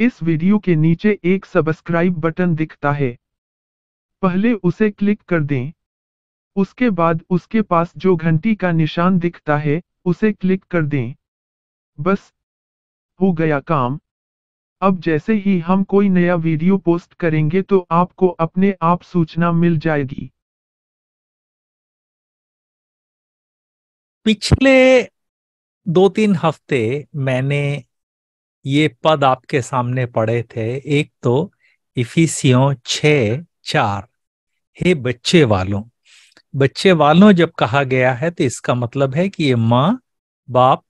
इस वीडियो के नीचे एक सब्सक्राइब बटन दिखता है पहले उसे क्लिक कर दें उसके बाद उसके पास जो घंटी का निशान दिखता है उसे क्लिक कर दें बस हो गया काम अब जैसे ही हम कोई नया वीडियो पोस्ट करेंगे तो आपको अपने आप सूचना मिल जाएगी पिछले दो तीन हफ्ते मैंने ये पद आपके सामने पड़े थे एक तो इफिसियों छ चार हे बच्चे वालों बच्चे वालों जब कहा गया है तो इसका मतलब है कि ये माँ बाप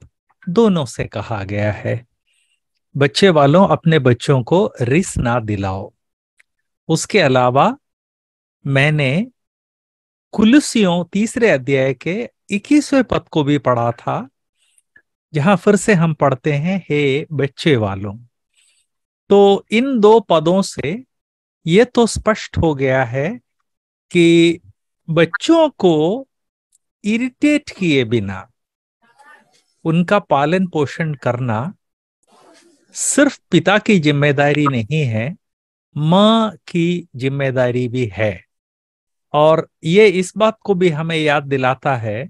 दोनों से कहा गया है बच्चे वालों अपने बच्चों को रिस ना दिलाओ उसके अलावा मैंने कुलसियों तीसरे अध्याय के इक्कीसवें पद को भी पढ़ा था जहां फिर से हम पढ़ते हैं हे बच्चे वालों तो इन दो पदों से ये तो स्पष्ट हो गया है कि बच्चों को इरिटेट किए बिना उनका पालन पोषण करना सिर्फ पिता की जिम्मेदारी नहीं है माँ की जिम्मेदारी भी है और ये इस बात को भी हमें याद दिलाता है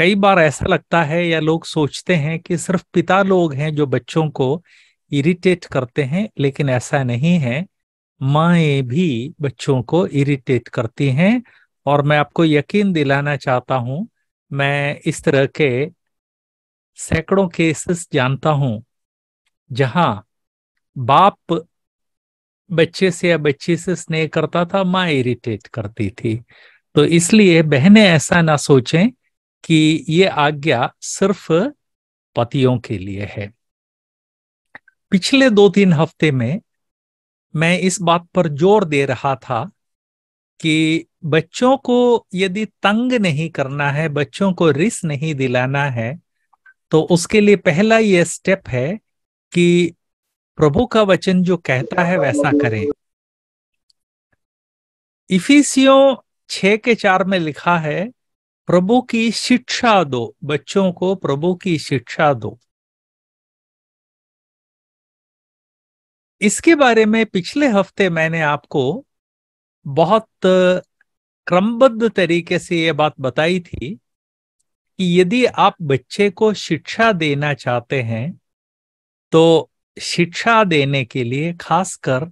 कई बार ऐसा लगता है या लोग सोचते हैं कि सिर्फ पिता लोग हैं जो बच्चों को इरिटेट करते हैं लेकिन ऐसा नहीं है माए भी बच्चों को इरिटेट करती हैं और मैं आपको यकीन दिलाना चाहता हूं मैं इस तरह के सैकड़ों केसेस जानता हूं जहां बाप बच्चे से या बच्ची से स्नेह करता था माँ इरिटेट करती थी तो इसलिए बहनें ऐसा ना सोचें कि ये आज्ञा सिर्फ पतियों के लिए है पिछले दो तीन हफ्ते में मैं इस बात पर जोर दे रहा था कि बच्चों को यदि तंग नहीं करना है बच्चों को रिस नहीं दिलाना है तो उसके लिए पहला ये स्टेप है कि प्रभु का वचन जो कहता है वैसा करें इफिसियो छ के चार में लिखा है प्रभु की शिक्षा दो बच्चों को प्रभु की शिक्षा दो इसके बारे में पिछले हफ्ते मैंने आपको बहुत क्रमबद्ध तरीके से ये बात बताई थी कि यदि आप बच्चे को शिक्षा देना चाहते हैं तो शिक्षा देने के लिए खासकर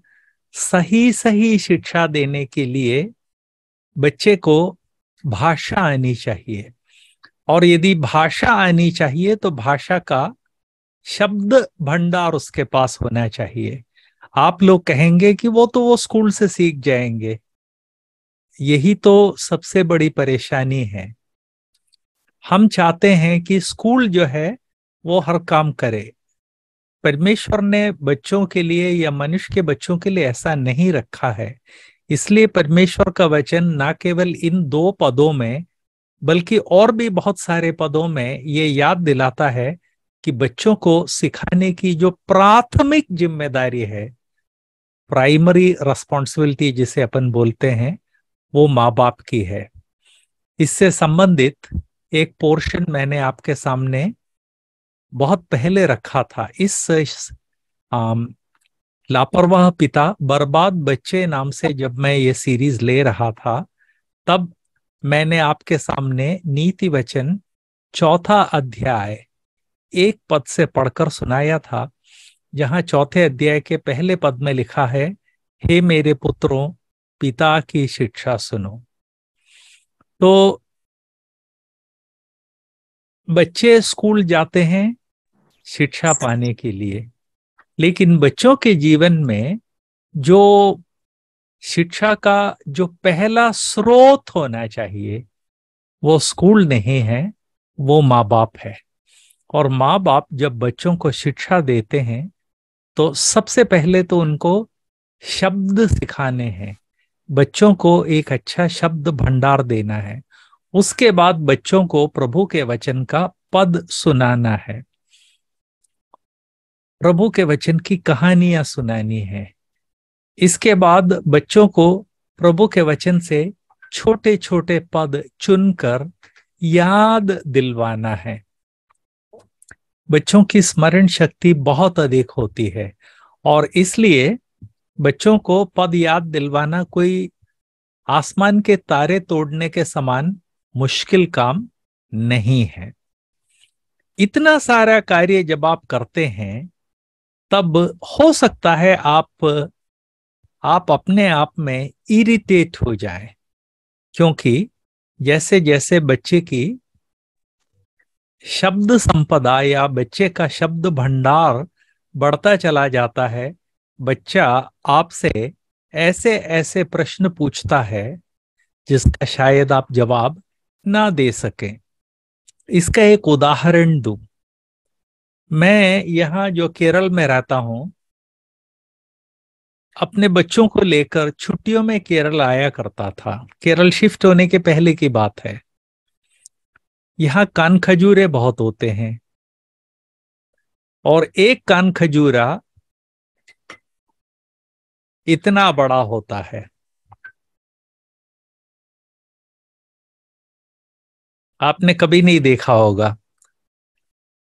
सही सही शिक्षा देने के लिए बच्चे को भाषा आनी चाहिए और यदि भाषा आनी चाहिए तो भाषा का शब्द भंडार उसके पास होना चाहिए आप लोग कहेंगे कि वो तो वो स्कूल से सीख जाएंगे यही तो सबसे बड़ी परेशानी है हम चाहते हैं कि स्कूल जो है वो हर काम करे परमेश्वर ने बच्चों के लिए या मनुष्य के बच्चों के लिए ऐसा नहीं रखा है इसलिए परमेश्वर का वचन न केवल इन दो पदों में बल्कि और भी बहुत सारे पदों में ये याद दिलाता है कि बच्चों को सिखाने की जो प्राथमिक जिम्मेदारी है प्राइमरी रेस्पॉन्सिबिलिटी जिसे अपन बोलते हैं वो माँ बाप की है इससे संबंधित एक पोर्शन मैंने आपके सामने बहुत पहले रखा था इस लापरवाह पिता बर्बाद बच्चे नाम से जब मैं ये सीरीज ले रहा था तब मैंने आपके सामने नीति वचन चौथा अध्याय एक पद से पढ़कर सुनाया था जहाँ चौथे अध्याय के पहले पद में लिखा है हे मेरे पुत्रों पिता की शिक्षा सुनो तो बच्चे स्कूल जाते हैं शिक्षा पाने के लिए लेकिन बच्चों के जीवन में जो शिक्षा का जो पहला स्रोत होना चाहिए वो स्कूल नहीं है वो माँ बाप है और माँ बाप जब बच्चों को शिक्षा देते हैं तो सबसे पहले तो उनको शब्द सिखाने हैं बच्चों को एक अच्छा शब्द भंडार देना है उसके बाद बच्चों को प्रभु के वचन का पद सुनाना है प्रभु के वचन की कहानियां सुनानी है इसके बाद बच्चों को प्रभु के वचन से छोटे छोटे पद चुनकर याद दिलवाना है बच्चों की स्मरण शक्ति बहुत अधिक होती है और इसलिए बच्चों को पद याद दिलवाना कोई आसमान के तारे तोड़ने के समान मुश्किल काम नहीं है इतना सारा कार्य जब आप करते हैं तब हो सकता है आप आप अपने आप में इरिटेट हो जाए क्योंकि जैसे जैसे बच्चे की शब्द संपदा या बच्चे का शब्द भंडार बढ़ता चला जाता है बच्चा आपसे ऐसे ऐसे प्रश्न पूछता है जिसका शायद आप जवाब ना दे सके इसका एक उदाहरण दूं मैं यहाँ जो केरल में रहता हूं अपने बच्चों को लेकर छुट्टियों में केरल आया करता था केरल शिफ्ट होने के पहले की बात है यहाँ कान खजूरे बहुत होते हैं और एक कान खजूरा इतना बड़ा होता है आपने कभी नहीं देखा होगा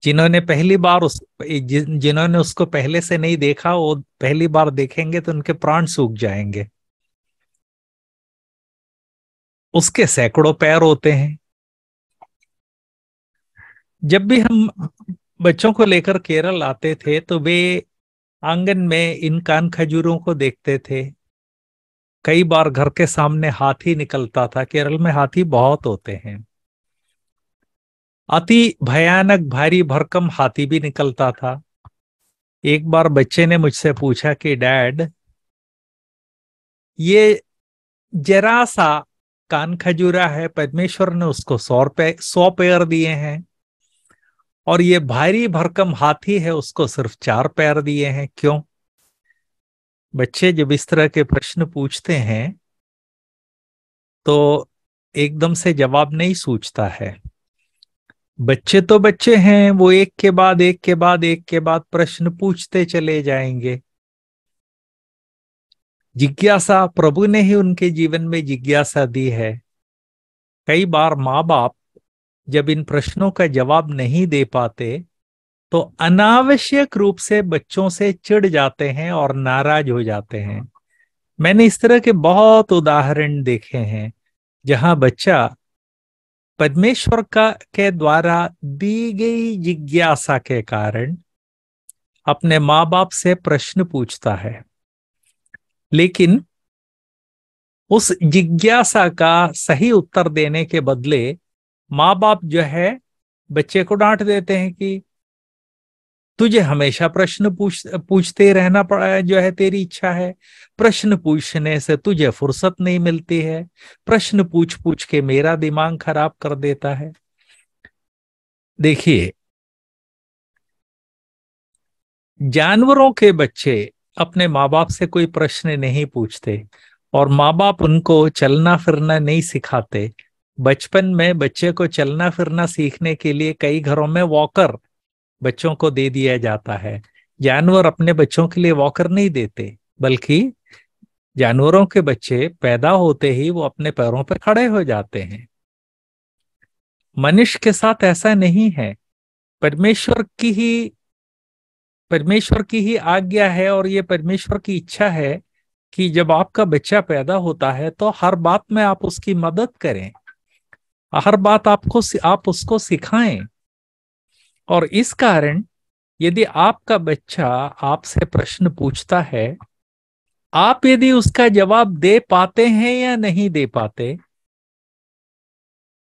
जिन्होंने पहली बार उस जिन्होंने उसको पहले से नहीं देखा वो पहली बार देखेंगे तो उनके प्राण सूख जाएंगे उसके सैकड़ों पैर होते हैं जब भी हम बच्चों को लेकर केरल आते थे तो वे आंगन में इन कान खजूरों को देखते थे कई बार घर के सामने हाथी निकलता था केरल में हाथी बहुत होते हैं अति भयानक भारी भरकम हाथी भी निकलता था एक बार बच्चे ने मुझसे पूछा कि डैड ये जरा सा कान खजूरा है पद्मेश्वर ने उसको सौ रुपये सौ पैर दिए हैं और ये भारी भरकम हाथी है उसको सिर्फ चार पैर दिए हैं क्यों बच्चे जब इस तरह के प्रश्न पूछते हैं तो एकदम से जवाब नहीं सोचता है बच्चे तो बच्चे हैं वो एक के बाद एक के बाद एक के बाद प्रश्न पूछते चले जाएंगे जिज्ञासा प्रभु ने ही उनके जीवन में जिज्ञासा दी है कई बार माँ बाप जब इन प्रश्नों का जवाब नहीं दे पाते तो अनावश्यक रूप से बच्चों से चिढ़ जाते हैं और नाराज हो जाते हैं मैंने इस तरह के बहुत उदाहरण देखे हैं जहां बच्चा परमेश्वर का के द्वारा दी गई जिज्ञासा के कारण अपने माँ बाप से प्रश्न पूछता है लेकिन उस जिज्ञासा का सही उत्तर देने के बदले माँ बाप जो है बच्चे को डांट देते हैं कि तुझे हमेशा प्रश्न पूछ पूछते रहना पड़ा जो है तेरी इच्छा है प्रश्न पूछने से तुझे फुर्सत नहीं मिलती है प्रश्न पूछ पूछ के मेरा दिमाग खराब कर देता है देखिए जानवरों के बच्चे अपने माँ बाप से कोई प्रश्न नहीं पूछते और माँ बाप उनको चलना फिरना नहीं सिखाते बचपन में बच्चे को चलना फिरना सीखने के लिए कई घरों में वॉकर बच्चों को दे दिया जाता है जानवर अपने बच्चों के लिए वॉकर नहीं देते बल्कि जानवरों के बच्चे पैदा होते ही वो अपने पैरों पर खड़े हो जाते हैं मनुष्य के साथ ऐसा नहीं है परमेश्वर की ही परमेश्वर की ही आज्ञा है और ये परमेश्वर की इच्छा है कि जब आपका बच्चा पैदा होता है तो हर बात में आप उसकी मदद करें हर बात आपको आप उसको सिखाएं और इस कारण यदि आपका बच्चा आपसे प्रश्न पूछता है आप यदि उसका जवाब दे पाते हैं या नहीं दे पाते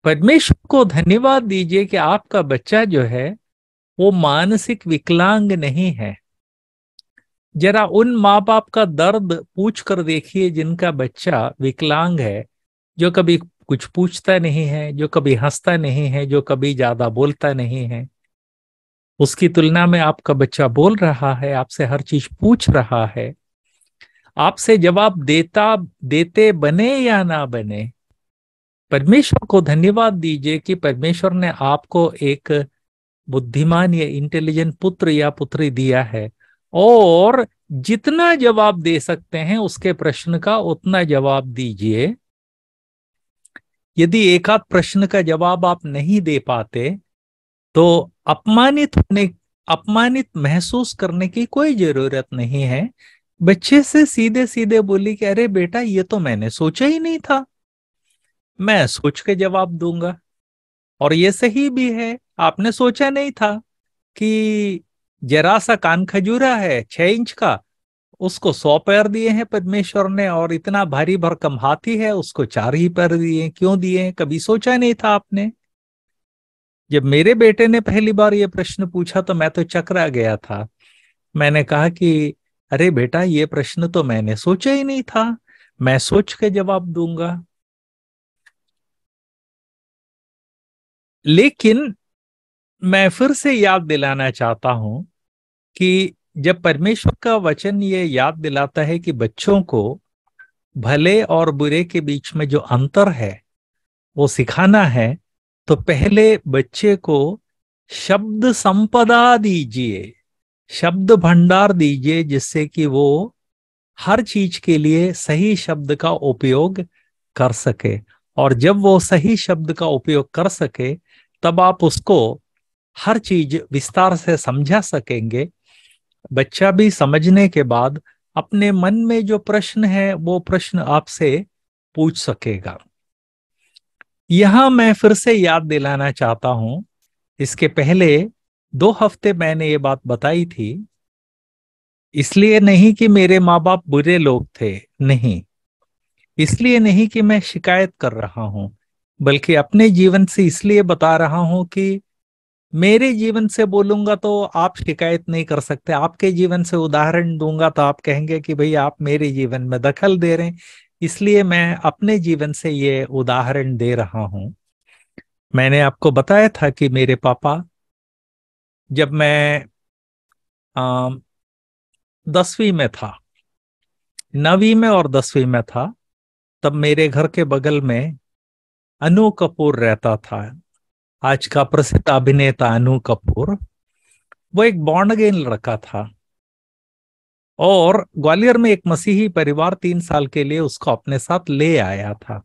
परमेश्वर को धन्यवाद दीजिए कि आपका बच्चा जो है वो मानसिक विकलांग नहीं है जरा उन माँ बाप का दर्द पूछ कर देखिए जिनका बच्चा विकलांग है जो कभी कुछ पूछता नहीं है जो कभी हंसता नहीं है जो कभी ज्यादा बोलता नहीं है उसकी तुलना में आपका बच्चा बोल रहा है आपसे हर चीज पूछ रहा है आपसे जवाब देता देते बने या ना बने परमेश्वर को धन्यवाद दीजिए कि परमेश्वर ने आपको एक बुद्धिमान या इंटेलिजेंट पुत्र या पुत्री दिया है और जितना जवाब दे सकते हैं उसके प्रश्न का उतना जवाब दीजिए यदि एकाध प्रश्न का जवाब आप नहीं दे पाते तो अपमानित होने अपमानित महसूस करने की कोई जरूरत नहीं है बच्चे से सीधे सीधे बोली कि अरे बेटा ये तो मैंने सोचा ही नहीं था मैं सोच के जवाब दूंगा और ये सही भी है आपने सोचा नहीं था कि जरा सा कान खजूरा है छह इंच का उसको सौ पैर दिए हैं परमेश्वर ने और इतना भारी भरकम हाथी है उसको चार ही पैर दिए क्यों दिए कभी सोचा नहीं था आपने जब मेरे बेटे ने पहली बार ये प्रश्न पूछा तो मैं तो चकरा गया था मैंने कहा कि अरे बेटा ये प्रश्न तो मैंने सोचा ही नहीं था मैं सोच के जवाब दूंगा लेकिन मैं फिर से याद दिलाना चाहता हूं कि जब परमेश्वर का वचन ये याद दिलाता है कि बच्चों को भले और बुरे के बीच में जो अंतर है वो सिखाना है तो पहले बच्चे को शब्द संपदा दीजिए शब्द भंडार दीजिए जिससे कि वो हर चीज के लिए सही शब्द का उपयोग कर सके और जब वो सही शब्द का उपयोग कर सके तब आप उसको हर चीज विस्तार से समझा सकेंगे बच्चा भी समझने के बाद अपने मन में जो प्रश्न है वो प्रश्न आपसे पूछ सकेगा यहां मैं फिर से याद दिलाना चाहता हूं इसके पहले दो हफ्ते मैंने ये बात बताई थी इसलिए नहीं कि मेरे माँ बाप बुरे लोग थे नहीं इसलिए नहीं कि मैं शिकायत कर रहा हूं बल्कि अपने जीवन से इसलिए बता रहा हूं कि मेरे जीवन से बोलूंगा तो आप शिकायत नहीं कर सकते आपके जीवन से उदाहरण दूंगा तो आप कहेंगे कि भाई आप मेरे जीवन में दखल दे रहे हैं इसलिए मैं अपने जीवन से ये उदाहरण दे रहा हूं मैंने आपको बताया था कि मेरे पापा जब मैं दसवीं में था नवी में और दसवीं में था तब मेरे घर के बगल में अनु कपूर रहता था आज का प्रसिद्ध अभिनेता अनु कपूर वो एक बॉन्ड गेन लड़का था और ग्वालियर में एक मसीही परिवार तीन साल के लिए उसको अपने साथ ले आया था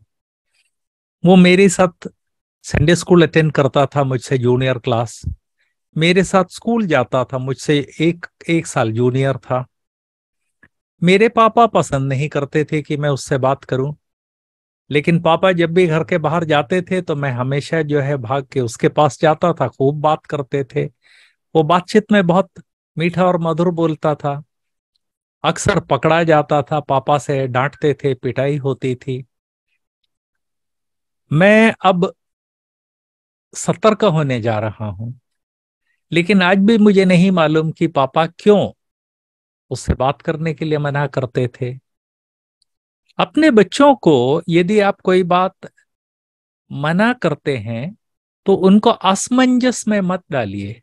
वो मेरे साथ संडे स्कूल अटेंड करता था मुझसे जूनियर क्लास मेरे साथ स्कूल जाता था मुझसे एक एक साल जूनियर था मेरे पापा पसंद नहीं करते थे कि मैं उससे बात करूं लेकिन पापा जब भी घर के बाहर जाते थे तो मैं हमेशा जो है भाग के उसके पास जाता था खूब बात करते थे वो बातचीत में बहुत मीठा और मधुर बोलता था अक्सर पकड़ा जाता था पापा से डांटते थे पिटाई होती थी मैं अब सतर्क होने जा रहा हूं लेकिन आज भी मुझे नहीं मालूम कि पापा क्यों उससे बात करने के लिए मना करते थे अपने बच्चों को यदि आप कोई बात मना करते हैं तो उनको असमंजस में मत डालिए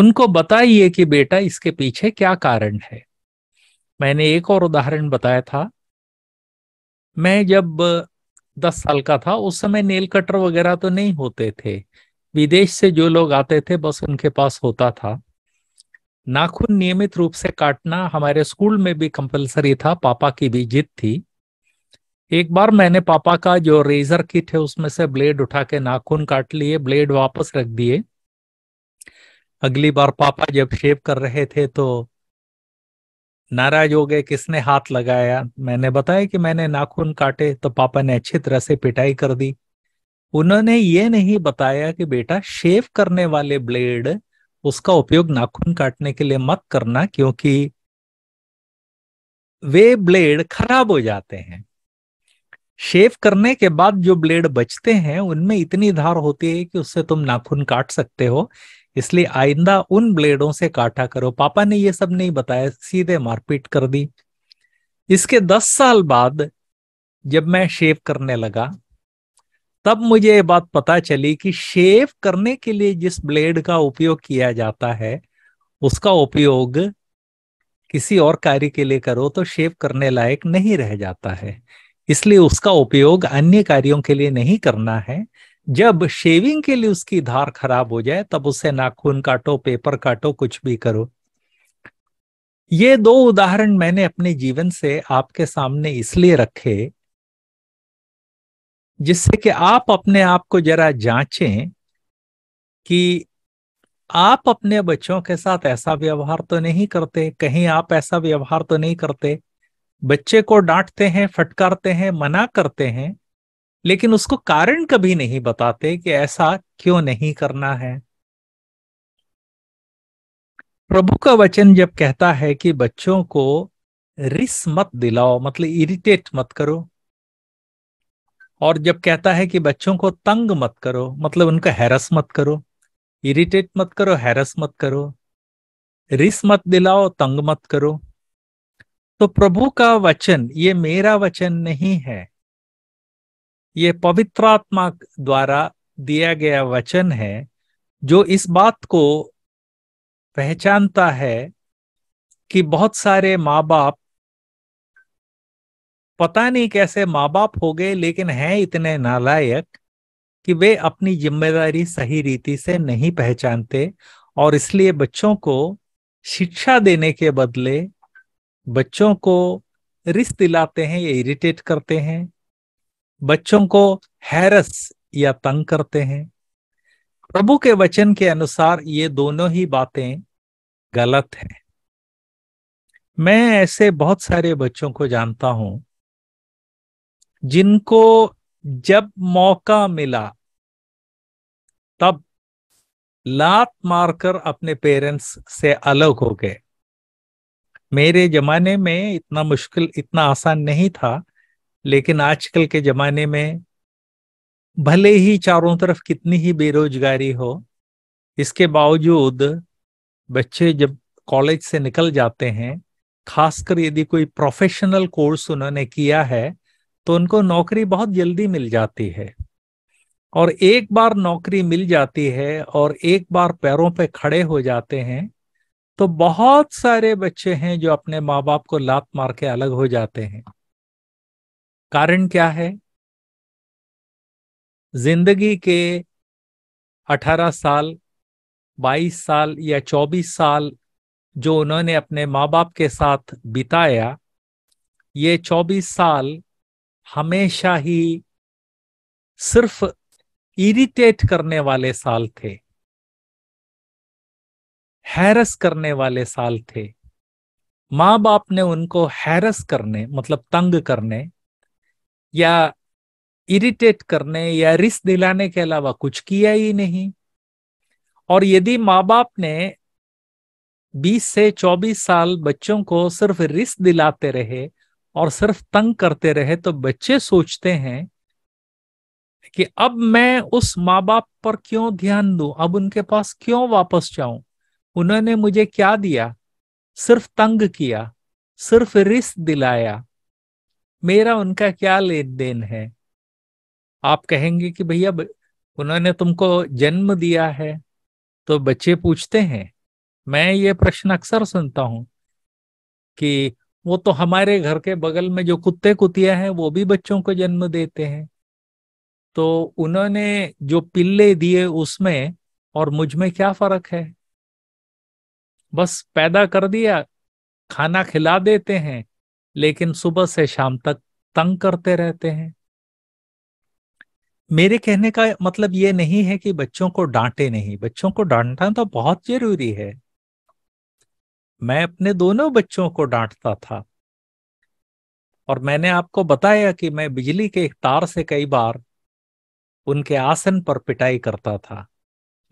उनको बताइए कि बेटा इसके पीछे क्या कारण है मैंने एक और उदाहरण बताया था मैं जब दस साल का था उस समय नेल कटर वगैरह तो नहीं होते थे विदेश से जो लोग आते थे बस उनके पास होता था नाखून नियमित रूप से काटना हमारे स्कूल में भी कंपलसरी था पापा की भी जिद थी एक बार मैंने पापा का जो रेजर किट है उसमें से ब्लेड उठा के नाखून काट लिए ब्लेड वापस रख दिए अगली बार पापा जब शेव कर रहे थे तो नाराज हो गए किसने हाथ लगाया मैंने बताया कि मैंने नाखून काटे तो पापा ने अच्छी तरह से पिटाई कर दी उन्होंने ये नहीं बताया कि बेटा शेव करने वाले ब्लेड उसका उपयोग नाखून काटने के लिए मत करना क्योंकि वे ब्लेड खराब हो जाते हैं शेव करने के बाद जो ब्लेड बचते हैं उनमें इतनी धार होती है कि उससे तुम नाखून काट सकते हो इसलिए आइंदा उन ब्लेडों से काटा करो पापा ने ये सब नहीं बताया सीधे मारपीट कर दी इसके दस साल बाद जब मैं शेव करने लगा तब मुझे ये बात पता चली कि शेव करने के लिए जिस ब्लेड का उपयोग किया जाता है उसका उपयोग किसी और कार्य के लिए करो तो शेव करने लायक नहीं रह जाता है इसलिए उसका उपयोग अन्य कार्यों के लिए नहीं करना है जब शेविंग के लिए उसकी धार खराब हो जाए तब उसे नाखून काटो पेपर काटो कुछ भी करो ये दो उदाहरण मैंने अपने जीवन से आपके सामने इसलिए रखे जिससे कि आप अपने आप को जरा जांचें कि आप अपने बच्चों के साथ ऐसा व्यवहार तो नहीं करते कहीं आप ऐसा व्यवहार तो नहीं करते बच्चे को डांटते हैं फटकारते हैं मना करते हैं लेकिन उसको कारण कभी नहीं बताते कि ऐसा क्यों नहीं करना है प्रभु का वचन जब कहता है कि बच्चों को रिस मत दिलाओ मतलब इरिटेट मत करो और जब कहता है कि बच्चों को तंग मत करो मतलब उनका हैरस मत करो इरिटेट मत करो हैरस मत करो रिस मत दिलाओ तंग मत करो तो प्रभु का वचन ये मेरा वचन नहीं है ये पवित्रात्मा द्वारा दिया गया वचन है जो इस बात को पहचानता है कि बहुत सारे माँ बाप पता नहीं कैसे माँ बाप हो गए लेकिन हैं इतने नालायक कि वे अपनी जिम्मेदारी सही रीति से नहीं पहचानते और इसलिए बच्चों को शिक्षा देने के बदले बच्चों को रिस दिलाते हैं या इरिटेट करते हैं बच्चों को हैरस या तंग करते हैं प्रभु के वचन के अनुसार ये दोनों ही बातें गलत हैं मैं ऐसे बहुत सारे बच्चों को जानता हूं जिनको जब मौका मिला तब लात मारकर अपने पेरेंट्स से अलग हो गए मेरे जमाने में इतना मुश्किल इतना आसान नहीं था लेकिन आजकल के जमाने में भले ही चारों तरफ कितनी ही बेरोजगारी हो इसके बावजूद बच्चे जब कॉलेज से निकल जाते हैं खासकर यदि कोई प्रोफेशनल कोर्स उन्होंने किया है तो उनको नौकरी बहुत जल्दी मिल जाती है और एक बार नौकरी मिल जाती है और एक बार पैरों पे खड़े हो जाते हैं तो बहुत सारे बच्चे हैं जो अपने माँ बाप को लात मार के अलग हो जाते हैं कारण क्या है जिंदगी के 18 साल 22 साल या 24 साल जो उन्होंने अपने माँ बाप के साथ बिताया ये 24 साल हमेशा ही सिर्फ इरिटेट करने वाले साल थे हैरस करने वाले साल थे माँ बाप ने उनको हैरस करने मतलब तंग करने या इरिटेट करने या रिस्क दिलाने के अलावा कुछ किया ही नहीं और यदि माँ बाप ने 20 से 24 साल बच्चों को सिर्फ रिस्क दिलाते रहे और सिर्फ तंग करते रहे तो बच्चे सोचते हैं कि अब मैं उस माँ बाप पर क्यों ध्यान दूं अब उनके पास क्यों वापस जाऊं उन्होंने मुझे क्या दिया सिर्फ तंग किया सिर्फ रिस्क दिलाया मेरा उनका क्या लेन देन है आप कहेंगे कि भैया उन्होंने तुमको जन्म दिया है तो बच्चे पूछते हैं मैं ये प्रश्न अक्सर सुनता हूं कि वो तो हमारे घर के बगल में जो कुत्ते कुतिया हैं वो भी बच्चों को जन्म देते हैं तो उन्होंने जो पिल्ले दिए उसमें और मुझ में क्या फर्क है बस पैदा कर दिया खाना खिला देते हैं लेकिन सुबह से शाम तक तंग करते रहते हैं मेरे कहने का मतलब ये नहीं है कि बच्चों को डांटे नहीं बच्चों को डांटना तो बहुत जरूरी है मैं अपने दोनों बच्चों को डांटता था और मैंने आपको बताया कि मैं बिजली के एक तार से कई बार उनके आसन पर पिटाई करता था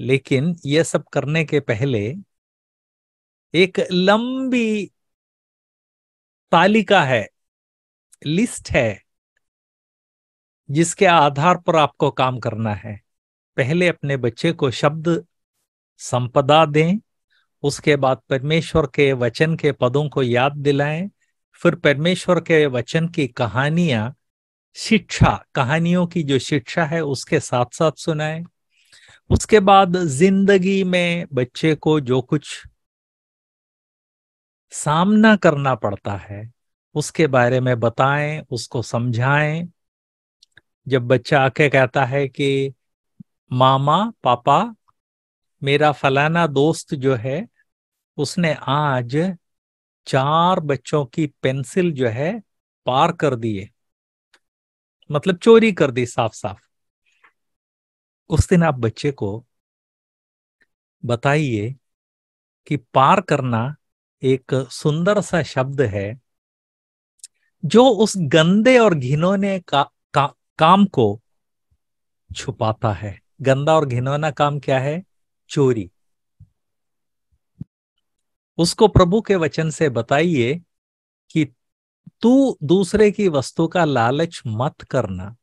लेकिन यह सब करने के पहले एक लंबी तालिका है लिस्ट है जिसके आधार पर आपको काम करना है पहले अपने बच्चे को शब्द संपदा दें उसके बाद परमेश्वर के वचन के पदों को याद दिलाएं फिर परमेश्वर के वचन की कहानियां शिक्षा कहानियों की जो शिक्षा है उसके साथ साथ सुनाएं उसके बाद जिंदगी में बच्चे को जो कुछ सामना करना पड़ता है उसके बारे में बताएं उसको समझाएं जब बच्चा आके कहता है कि मामा पापा मेरा फलाना दोस्त जो है उसने आज चार बच्चों की पेंसिल जो है पार कर दिए मतलब चोरी कर दी साफ साफ उस दिन आप बच्चे को बताइए कि पार करना एक सुंदर सा शब्द है जो उस गंदे और घिनौने का, का काम को छुपाता है गंदा और घिनौना काम क्या है चोरी उसको प्रभु के वचन से बताइए कि तू दूसरे की वस्तु का लालच मत करना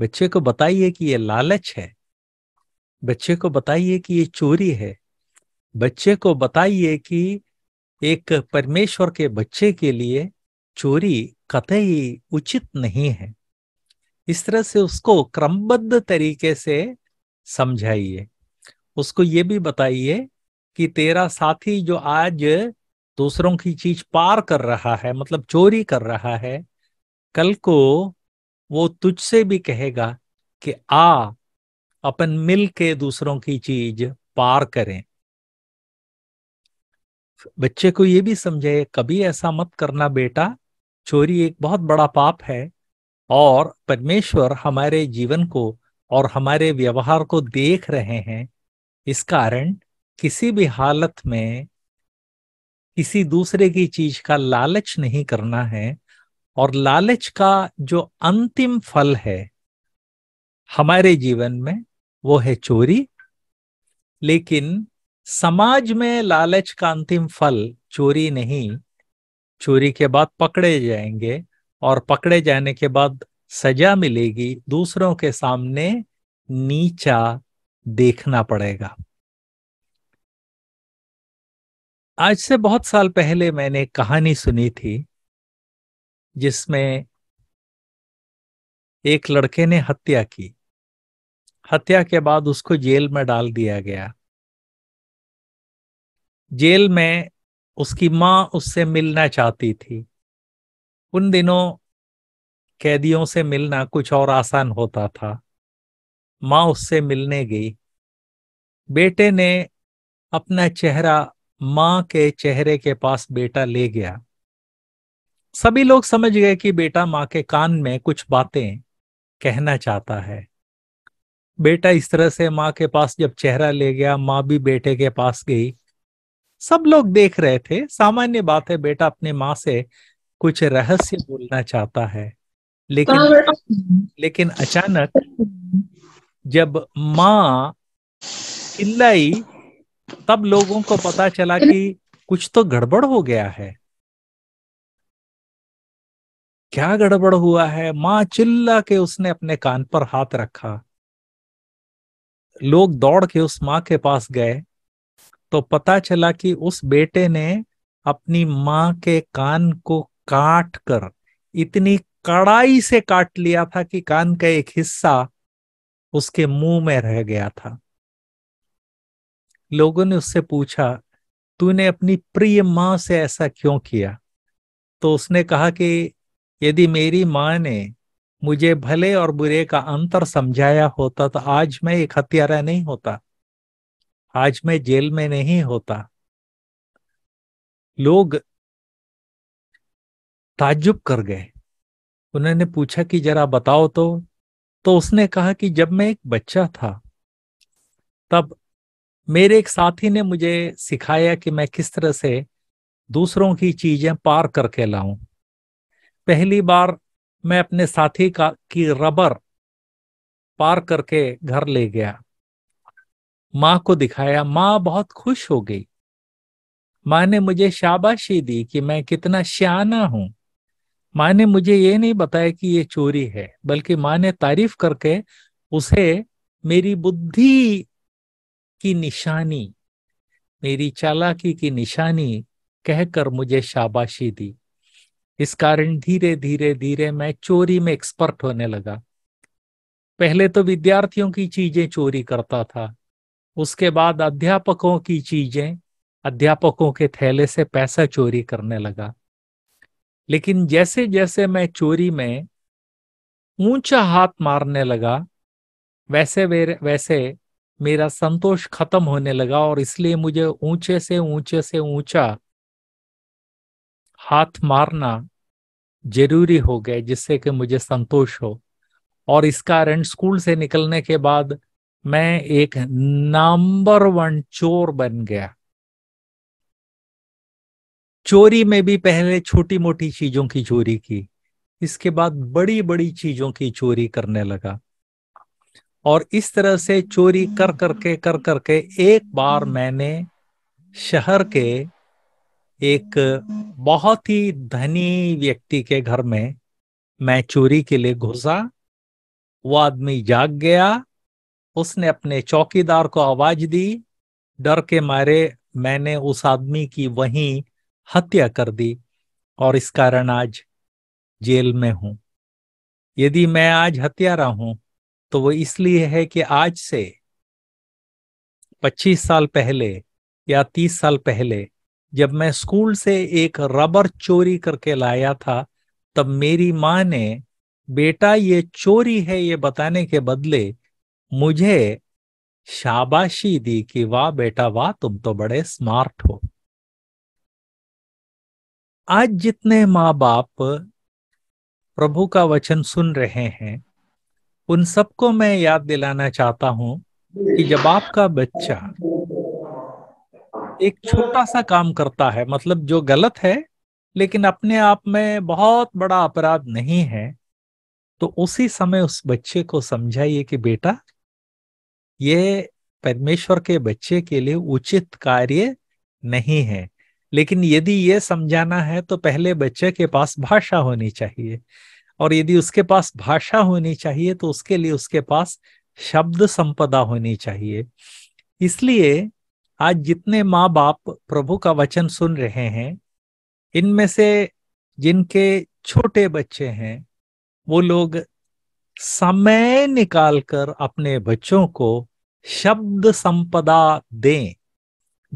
बच्चे को बताइए कि ये लालच है बच्चे को बताइए कि ये चोरी है बच्चे को बताइए कि एक परमेश्वर के बच्चे के लिए चोरी कतई उचित नहीं है इस तरह से उसको क्रमबद्ध तरीके से समझाइए उसको ये भी बताइए कि तेरा साथी जो आज दूसरों की चीज पार कर रहा है मतलब चोरी कर रहा है कल को वो तुझसे भी कहेगा कि आ अपन मिल के दूसरों की चीज पार करें बच्चे को ये भी समझे कभी ऐसा मत करना बेटा चोरी एक बहुत बड़ा पाप है और परमेश्वर हमारे जीवन को और हमारे व्यवहार को देख रहे हैं इस कारण किसी भी हालत में किसी दूसरे की चीज का लालच नहीं करना है और लालच का जो अंतिम फल है हमारे जीवन में वो है चोरी लेकिन समाज में लालच का अंतिम फल चोरी नहीं चोरी के बाद पकड़े जाएंगे और पकड़े जाने के बाद सजा मिलेगी दूसरों के सामने नीचा देखना पड़ेगा आज से बहुत साल पहले मैंने कहानी सुनी थी जिसमें एक लड़के ने हत्या की हत्या के बाद उसको जेल में डाल दिया गया जेल में उसकी माँ उससे मिलना चाहती थी उन दिनों कैदियों से मिलना कुछ और आसान होता था माँ उससे मिलने गई बेटे ने अपना चेहरा माँ के चेहरे के पास बेटा ले गया सभी लोग समझ गए कि बेटा माँ के कान में कुछ बातें कहना चाहता है बेटा इस तरह से माँ के पास जब चेहरा ले गया माँ भी बेटे के पास गई सब लोग देख रहे थे सामान्य बात है बेटा अपने माँ से कुछ रहस्य बोलना चाहता है लेकिन हाँ, लेकिन अचानक जब माँ चिल्लाई तब लोगों को पता चला कि कुछ तो गड़बड़ हो गया है क्या गड़बड़ हुआ है मां चिल्ला के उसने अपने कान पर हाथ रखा लोग दौड़ के उस मां के पास गए तो पता चला कि उस बेटे ने अपनी माँ के कान को काट कर इतनी कड़ाई से काट लिया था कि कान का एक हिस्सा उसके मुंह में रह गया था लोगों ने उससे पूछा तूने अपनी प्रिय माँ से ऐसा क्यों किया तो उसने कहा कि यदि मेरी माँ ने मुझे भले और बुरे का अंतर समझाया होता तो आज मैं एक हत्यारा नहीं होता आज मैं जेल में नहीं होता लोग ताज्जुब कर गए उन्होंने पूछा कि जरा बताओ तो तो उसने कहा कि जब मैं एक बच्चा था तब मेरे एक साथी ने मुझे सिखाया कि मैं किस तरह से दूसरों की चीजें पार करके लाऊं पहली बार मैं अपने साथी का की रबर पार करके घर ले गया माँ को दिखाया माँ बहुत खुश हो गई माँ ने मुझे शाबाशी दी कि मैं कितना श्याना हूं माँ ने मुझे ये नहीं बताया कि ये चोरी है बल्कि माँ ने तारीफ करके उसे मेरी बुद्धि की निशानी मेरी चालाकी की निशानी कहकर मुझे शाबाशी दी इस कारण धीरे धीरे धीरे मैं चोरी में एक्सपर्ट होने लगा पहले तो विद्यार्थियों की चीजें चोरी करता था उसके बाद अध्यापकों की चीजें अध्यापकों के थैले से पैसा चोरी करने लगा लेकिन जैसे जैसे मैं चोरी में ऊंचा हाथ मारने लगा वैसे वैसे मेरा संतोष खत्म होने लगा और इसलिए मुझे ऊंचे से ऊंचे से ऊंचा हाथ मारना जरूरी हो गया जिससे कि मुझे संतोष हो और इस कारण स्कूल से निकलने के बाद मैं एक नंबर वन चोर बन गया चोरी में भी पहले छोटी मोटी चीजों की चोरी की इसके बाद बड़ी बड़ी चीजों की चोरी करने लगा और इस तरह से चोरी कर करके कर करके एक बार मैंने शहर के एक बहुत ही धनी व्यक्ति के घर में मैं चोरी के लिए घुसा वो आदमी जाग गया उसने अपने चौकीदार को आवाज दी डर के मारे मैंने उस आदमी की वहीं हत्या कर दी और इस कारण आज जेल में हूं यदि मैं आज हत्यारा हूं तो वो इसलिए है कि आज से 25 साल पहले या 30 साल पहले जब मैं स्कूल से एक रबर चोरी करके लाया था तब मेरी माँ ने बेटा ये चोरी है ये बताने के बदले मुझे शाबाशी दी कि वाह बेटा वाह तुम तो बड़े स्मार्ट हो आज जितने माँ बाप प्रभु का वचन सुन रहे हैं उन सबको मैं याद दिलाना चाहता हूं कि जब आपका बच्चा एक छोटा सा काम करता है मतलब जो गलत है लेकिन अपने आप में बहुत बड़ा अपराध नहीं है तो उसी समय उस बच्चे को समझाइए कि बेटा ये परमेश्वर के बच्चे के लिए उचित कार्य नहीं है लेकिन यदि ये समझाना है तो पहले बच्चे के पास भाषा होनी चाहिए और यदि उसके पास भाषा होनी चाहिए तो उसके लिए उसके पास शब्द संपदा होनी चाहिए इसलिए आज जितने माँ बाप प्रभु का वचन सुन रहे हैं इनमें से जिनके छोटे बच्चे हैं वो लोग समय निकालकर अपने बच्चों को शब्द संपदा दें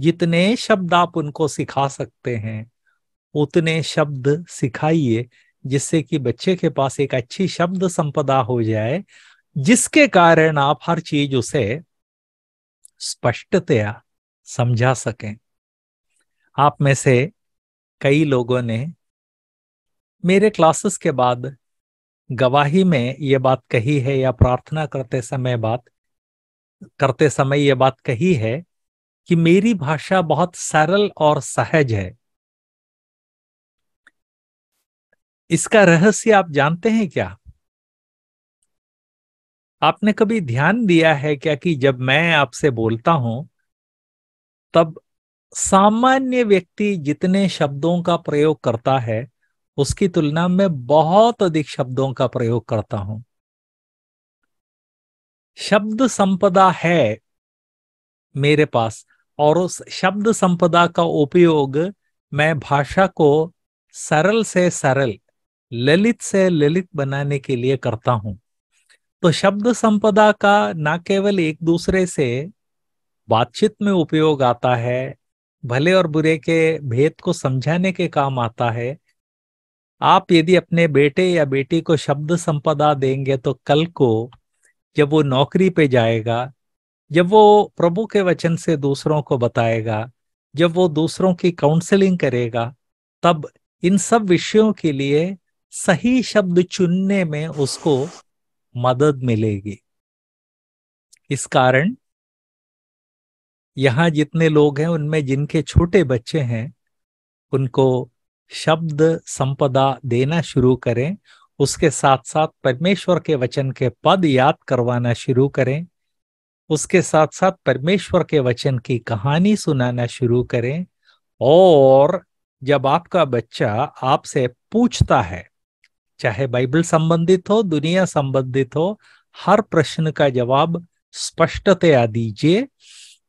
जितने शब्द आप उनको सिखा सकते हैं उतने शब्द सिखाइए जिससे कि बच्चे के पास एक अच्छी शब्द संपदा हो जाए जिसके कारण आप हर चीज उसे स्पष्टतया समझा सकें आप में से कई लोगों ने मेरे क्लासेस के बाद गवाही में ये बात कही है या प्रार्थना करते समय बात करते समय ये बात कही है कि मेरी भाषा बहुत सरल और सहज है इसका रहस्य आप जानते हैं क्या आपने कभी ध्यान दिया है क्या कि जब मैं आपसे बोलता हूं तब सामान्य व्यक्ति जितने शब्दों का प्रयोग करता है उसकी तुलना में बहुत अधिक शब्दों का प्रयोग करता हूं शब्द संपदा है मेरे पास और उस शब्द संपदा का उपयोग मैं भाषा को सरल से सरल ललित से ललित बनाने के लिए करता हूं तो शब्द संपदा का ना केवल एक दूसरे से बातचीत में उपयोग आता है भले और बुरे के भेद को समझाने के काम आता है आप यदि अपने बेटे या बेटी को शब्द संपदा देंगे तो कल को जब वो नौकरी पे जाएगा जब वो प्रभु के वचन से दूसरों को बताएगा जब वो दूसरों की काउंसलिंग करेगा तब इन सब विषयों के लिए सही शब्द चुनने में उसको मदद मिलेगी इस कारण यहाँ जितने लोग हैं उनमें जिनके छोटे बच्चे हैं उनको शब्द संपदा देना शुरू करें उसके साथ साथ परमेश्वर के वचन के पद याद करवाना शुरू करें उसके साथ साथ परमेश्वर के वचन की कहानी सुनाना शुरू करें और जब आपका बच्चा आपसे पूछता है चाहे बाइबल संबंधित हो दुनिया संबंधित हो हर प्रश्न का जवाब स्पष्टतया दीजिए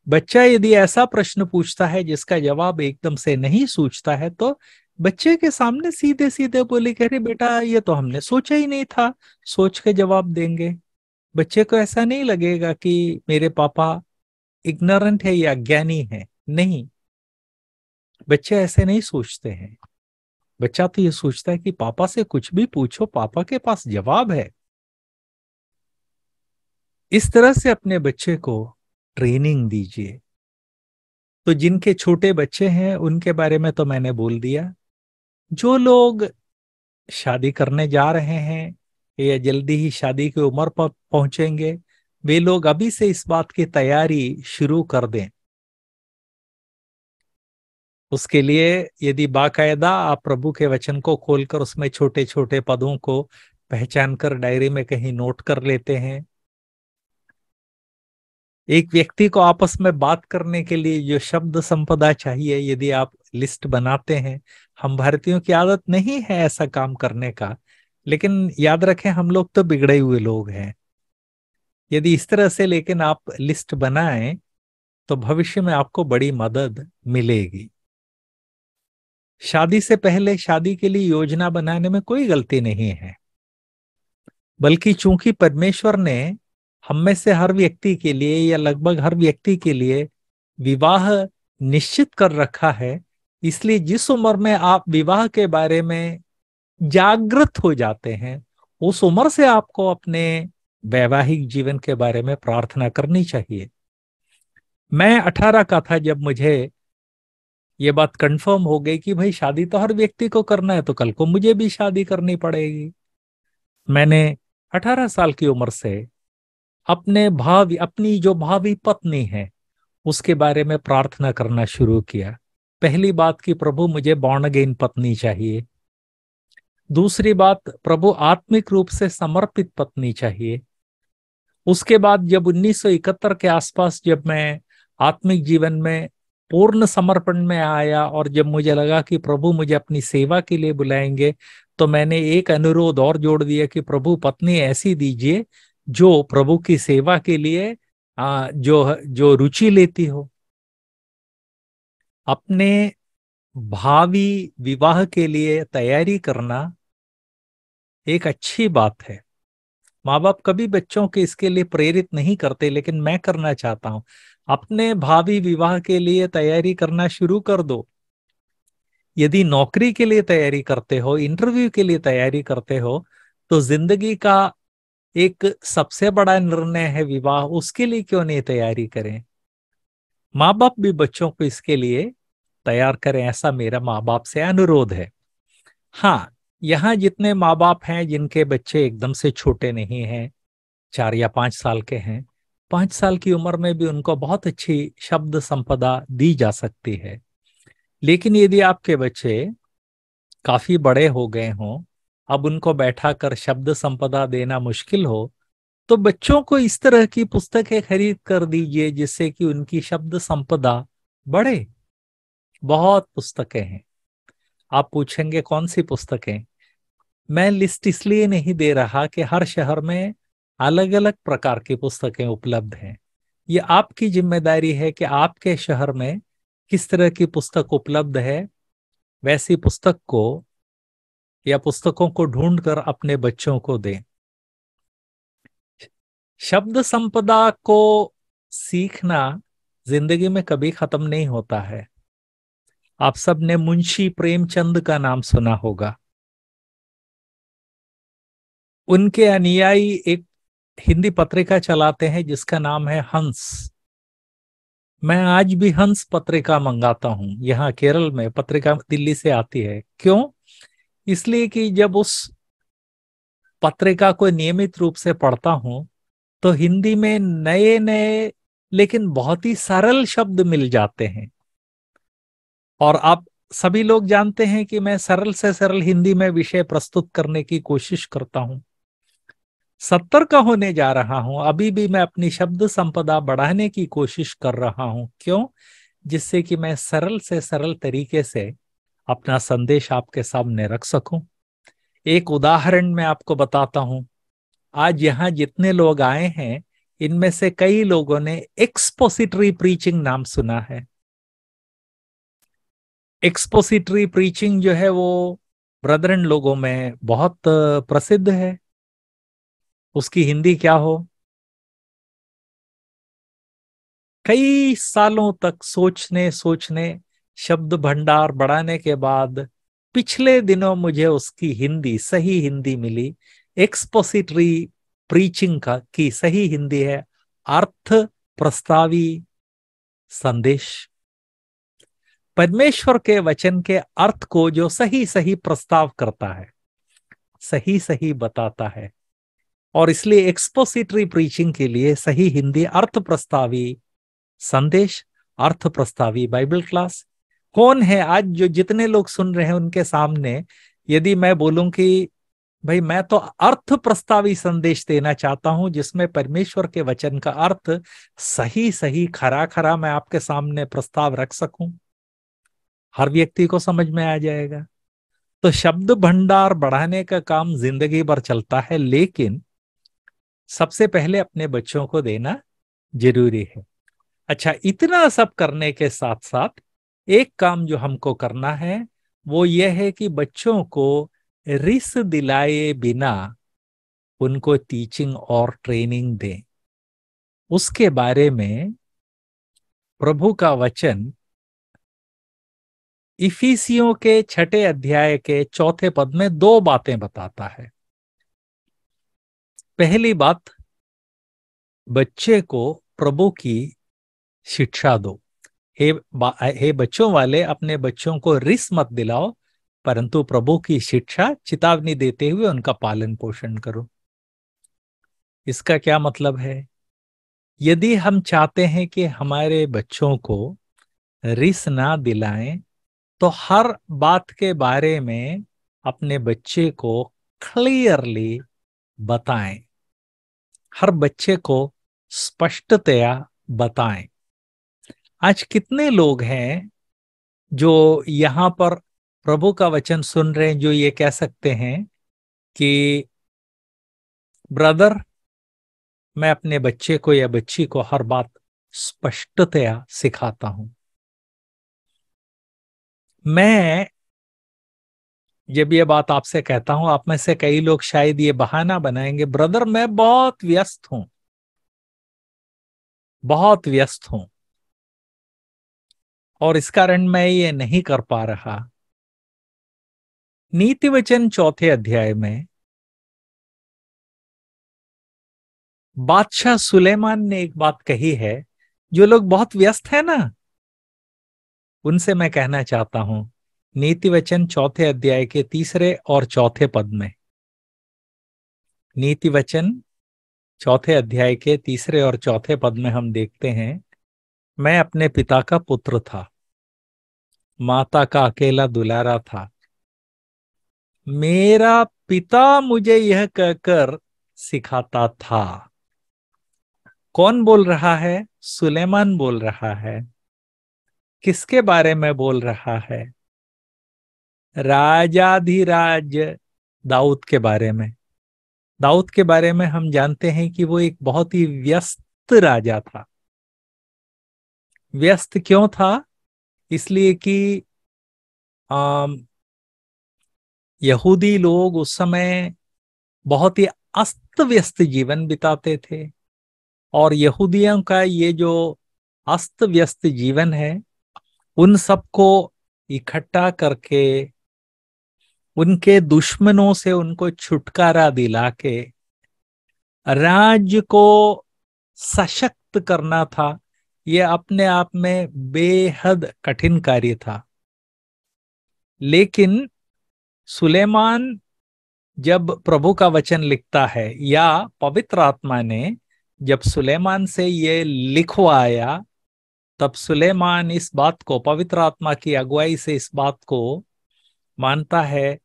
बच्चा यदि ऐसा प्रश्न पूछता है जिसका जवाब एकदम से नहीं सूझता है तो बच्चे के सामने सीधे सीधे बोली कह रही बेटा ये तो हमने सोचा ही नहीं था सोच के जवाब देंगे बच्चे को ऐसा नहीं लगेगा कि मेरे पापा इग्नोरेंट है या ज्ञानी है नहीं बच्चे ऐसे नहीं सोचते हैं बच्चा तो ये सोचता है कि पापा से कुछ भी पूछो पापा के पास जवाब है इस तरह से अपने बच्चे को ट्रेनिंग दीजिए तो जिनके छोटे बच्चे हैं उनके बारे में तो मैंने बोल दिया जो लोग शादी करने जा रहे हैं या जल्दी ही शादी की उम्र पर पहुंचेंगे वे लोग अभी से इस बात की तैयारी शुरू कर दें उसके लिए यदि बाकायदा आप प्रभु के वचन को खोलकर उसमें छोटे छोटे पदों को पहचान कर डायरी में कहीं नोट कर लेते हैं एक व्यक्ति को आपस में बात करने के लिए जो शब्द संपदा चाहिए यदि आप लिस्ट बनाते हैं हम भारतीयों की आदत नहीं है ऐसा काम करने का लेकिन याद रखें हम लोग तो बिगड़े हुए लोग हैं यदि इस तरह से लेकिन आप लिस्ट बनाए तो भविष्य में आपको बड़ी मदद मिलेगी शादी से पहले शादी के लिए योजना बनाने में कोई गलती नहीं है बल्कि चूंकि परमेश्वर ने हम में से हर व्यक्ति के लिए या लगभग हर व्यक्ति के लिए विवाह निश्चित कर रखा है इसलिए जिस उम्र में आप विवाह के बारे में जागृत हो जाते हैं उस उम्र से आपको अपने वैवाहिक जीवन के बारे में प्रार्थना करनी चाहिए मैं अठारह का था जब मुझे ये बात कंफर्म हो गई कि भाई शादी तो हर व्यक्ति को करना है तो कल को मुझे भी शादी करनी पड़ेगी मैंने अठारह साल की उम्र से अपने भावी अपनी जो भावी पत्नी है उसके बारे में प्रार्थना करना शुरू किया पहली बात कि प्रभु मुझे बॉर्न अगेन पत्नी चाहिए दूसरी बात प्रभु आत्मिक रूप से समर्पित पत्नी चाहिए उसके बाद जब 1971 के आसपास जब मैं आत्मिक जीवन में पूर्ण समर्पण में आया और जब मुझे लगा कि प्रभु मुझे अपनी सेवा के लिए बुलाएंगे तो मैंने एक अनुरोध और जोड़ दिया कि प्रभु पत्नी ऐसी दीजिए जो प्रभु की सेवा के लिए आ, जो जो रुचि लेती हो अपने भावी विवाह के लिए तैयारी करना एक अच्छी बात है माँ बाप कभी बच्चों के इसके लिए प्रेरित नहीं करते लेकिन मैं करना चाहता हूं अपने भावी विवाह के लिए तैयारी करना शुरू कर दो यदि नौकरी के लिए तैयारी करते हो इंटरव्यू के लिए तैयारी करते हो तो जिंदगी का एक सबसे बड़ा निर्णय है विवाह उसके लिए क्यों नहीं तैयारी करें माँ बाप भी बच्चों को इसके लिए तैयार करें ऐसा मेरा माँ बाप से अनुरोध है हाँ यहाँ जितने माँ बाप हैं जिनके बच्चे एकदम से छोटे नहीं हैं चार या पांच साल के हैं पांच साल की उम्र में भी उनको बहुत अच्छी शब्द संपदा दी जा सकती है लेकिन यदि आपके बच्चे काफी बड़े हो गए हों अब उनको बैठा कर शब्द संपदा देना मुश्किल हो तो बच्चों को इस तरह की पुस्तकें खरीद कर दीजिए जिससे कि उनकी शब्द संपदा बढ़े बहुत पुस्तकें हैं आप पूछेंगे कौन सी पुस्तकें मैं लिस्ट इसलिए नहीं दे रहा कि हर शहर में अलग अलग प्रकार की पुस्तकें उपलब्ध हैं ये आपकी जिम्मेदारी है कि आपके शहर में किस तरह की पुस्तक उपलब्ध है वैसी पुस्तक को या पुस्तकों को ढूंढकर अपने बच्चों को दें शब्द संपदा को सीखना जिंदगी में कभी खत्म नहीं होता है आप सब ने मुंशी प्रेमचंद का नाम सुना होगा उनके अनुयायी एक हिंदी पत्रिका चलाते हैं जिसका नाम है हंस मैं आज भी हंस पत्रिका मंगाता हूं यहाँ केरल में पत्रिका दिल्ली से आती है क्यों इसलिए कि जब उस पत्रिका को नियमित रूप से पढ़ता हूं तो हिंदी में नए नए लेकिन बहुत ही सरल शब्द मिल जाते हैं और आप सभी लोग जानते हैं कि मैं सरल से सरल हिंदी में विषय प्रस्तुत करने की कोशिश करता हूं सत्तर का होने जा रहा हूं अभी भी मैं अपनी शब्द संपदा बढ़ाने की कोशिश कर रहा हूं क्यों जिससे कि मैं सरल से सरल तरीके से अपना संदेश आपके सामने रख सकूं एक उदाहरण मैं आपको बताता हूं आज यहां जितने लोग आए हैं इनमें से कई लोगों ने एक्सपोसिटरी प्रीचिंग नाम सुना है एक्सपोसिटरी प्रीचिंग जो है वो ब्रदरन लोगों में बहुत प्रसिद्ध है उसकी हिंदी क्या हो कई सालों तक सोचने सोचने शब्द भंडार बढ़ाने के बाद पिछले दिनों मुझे उसकी हिंदी सही हिंदी मिली एक्सपोसिटरी प्रीचिंग का की सही हिंदी है अर्थ प्रस्तावी संदेश परमेश्वर के वचन के अर्थ को जो सही सही प्रस्ताव करता है सही सही बताता है और इसलिए एक्सपोसिटरी प्रीचिंग के लिए सही हिंदी अर्थ प्रस्तावी संदेश अर्थ प्रस्तावी बाइबल क्लास कौन है आज जो जितने लोग सुन रहे हैं उनके सामने यदि मैं बोलूं कि भाई मैं तो अर्थ प्रस्तावी संदेश देना चाहता हूं जिसमें परमेश्वर के वचन का अर्थ सही सही खरा खरा मैं आपके सामने प्रस्ताव रख सकूं हर व्यक्ति को समझ में आ जाएगा तो शब्द भंडार बढ़ाने का काम जिंदगी भर चलता है लेकिन सबसे पहले अपने बच्चों को देना जरूरी है अच्छा इतना सब करने के साथ साथ एक काम जो हमको करना है वो यह है कि बच्चों को रिस दिलाए बिना उनको टीचिंग और ट्रेनिंग दें उसके बारे में प्रभु का वचन इफिसियों के छठे अध्याय के चौथे पद में दो बातें बताता है पहली बात बच्चे को प्रभु की शिक्षा दो हे हे बच्चों वाले अपने बच्चों को रिस मत दिलाओ परंतु प्रभु की शिक्षा चेतावनी देते हुए उनका पालन पोषण करो इसका क्या मतलब है यदि हम चाहते हैं कि हमारे बच्चों को रिस ना दिलाएं तो हर बात के बारे में अपने बच्चे को क्लियरली बताएं हर बच्चे को स्पष्टतया बताएं आज कितने लोग हैं जो यहाँ पर प्रभु का वचन सुन रहे हैं जो ये कह सकते हैं कि ब्रदर मैं अपने बच्चे को या बच्ची को हर बात स्पष्टतया सिखाता हूं मैं जब ये बात आपसे कहता हूं आप में से कई लोग शायद ये बहाना बनाएंगे ब्रदर मैं बहुत व्यस्त हूं बहुत व्यस्त हूं और इस कारण मैं ये नहीं कर पा रहा नीति वचन चौथे अध्याय में बादशाह सुलेमान ने एक बात कही है जो लोग बहुत व्यस्त है ना उनसे मैं कहना चाहता हूं नीति वचन चौथे अध्याय के तीसरे और चौथे पद में नीति वचन चौथे अध्याय के तीसरे और चौथे पद में हम देखते हैं मैं अपने पिता का पुत्र था माता का अकेला दुलारा था मेरा पिता मुझे यह कहकर सिखाता था कौन बोल रहा है सुलेमान बोल रहा है किसके बारे में बोल रहा है राजाधिराज दाऊद के बारे में दाऊद के बारे में हम जानते हैं कि वो एक बहुत ही व्यस्त राजा था व्यस्त क्यों था इसलिए कि यहूदी लोग उस समय बहुत ही अस्त व्यस्त जीवन बिताते थे और यहूदियों का ये जो अस्त व्यस्त जीवन है उन सबको इकट्ठा करके उनके दुश्मनों से उनको छुटकारा दिला के राज्य को सशक्त करना था यह अपने आप में बेहद कठिन कार्य था लेकिन सुलेमान जब प्रभु का वचन लिखता है या पवित्र आत्मा ने जब सुलेमान से ये लिखवाया तब सुलेमान इस बात को पवित्र आत्मा की अगुवाई से इस बात को मानता है